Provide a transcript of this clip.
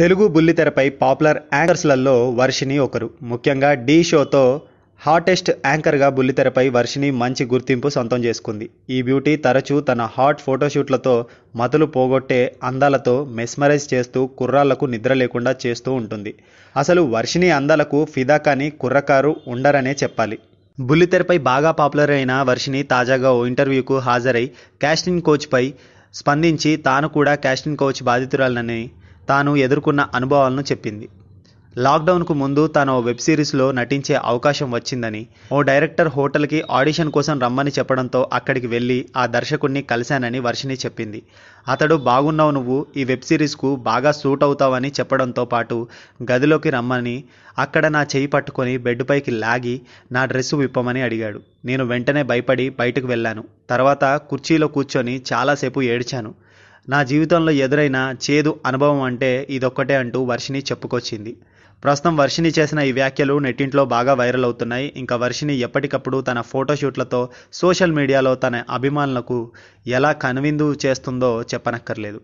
తెలుగు బుల్లితెరపై పాపులర్ యాంకర్స్లలో వర్షిని ఒకరు ముఖ్యంగా డీ షోతో హాటెస్ట్ యాంకర్గా బుల్లితెరపై వర్షిని మంచి గుర్తింపు సొంతం చేసుకుంది ఈ బ్యూటీ తరచూ తన హాట్ ఫోటోషూట్లతో మతులు పోగొట్టే అందాలతో మెస్మరైజ్ చేస్తూ కుర్రాళ్లకు నిద్ర లేకుండా చేస్తూ ఉంటుంది అసలు వర్షిని అందాలకు ఫిదా కానీ కుర్రకారు ఉండరనే చెప్పాలి బుల్లితెరపై బాగా పాపులర్ అయిన వర్షిని తాజాగా ఓ ఇంటర్వ్యూకు హాజరై క్యాస్టింగ్ కోచ్పై స్పందించి తాను కూడా క్యాస్టింగ్ కోచ్ బాధితురాలనని తాను ఎదుర్కొన్న అనుభవాలను చెప్పింది లాక్డౌన్కు ముందు తాను వెబ్ సిరీస్లో నటించే అవకాశం వచ్చిందని ఓ డైరెక్టర్ హోటల్కి ఆడిషన్ కోసం రమ్మని చెప్పడంతో అక్కడికి వెళ్ళి ఆ దర్శకుణ్ణి కలిశానని వర్షిని చెప్పింది అతడు బాగున్నావు నువ్వు ఈ వెబ్ సిరీస్కు బాగా సూట్ అవుతావని చెప్పడంతో పాటు గదిలోకి రమ్మని అక్కడ నా చేయి పట్టుకొని బెడ్పైకి లాగి నా డ్రెస్సు విప్పమని అడిగాడు నేను వెంటనే భయపడి బయటకు వెళ్ళాను తర్వాత కుర్చీలో కూర్చొని చాలాసేపు ఏడ్చాను నా జీవితంలో ఎదురైన చేదు అనుభవం అంటే ఇదొక్కటే అంటూ వర్షిని చెప్పుకొచ్చింది ప్రస్తుతం వర్షిని చేసిన ఈ వ్యాఖ్యలు నెట్టింట్లో బాగా వైరల్ అవుతున్నాయి ఇంకా వర్షిని ఎప్పటికప్పుడు తన ఫోటోషూట్లతో సోషల్ మీడియాలో తన అభిమానులకు ఎలా కనువిందు చేస్తుందో చెప్పనక్కర్లేదు